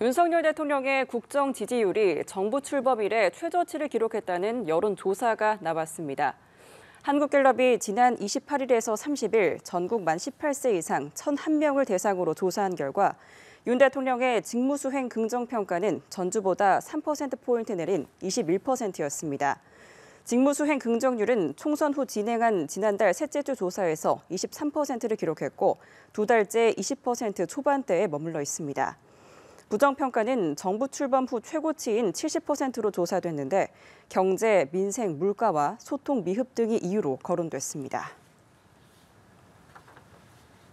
윤석열 대통령의 국정 지지율이 정부 출범 이래 최저치를 기록했다는 여론조사가 나왔습니다. 한국갤럽이 지난 28일에서 30일 전국 만 18세 이상 1,001명을 대상으로 조사한 결과 윤 대통령의 직무수행 긍정평가는 전주보다 3%포인트 내린 21%였습니다. 직무수행 긍정률은 총선 후 진행한 지난달 셋째 주 조사에서 23%를 기록했고 두 달째 20% 초반대에 머물러 있습니다. 부정평가는 정부 출범 후 최고치인 70%로 조사됐는데 경제, 민생, 물가와 소통 미흡 등이 이유로 거론됐습니다.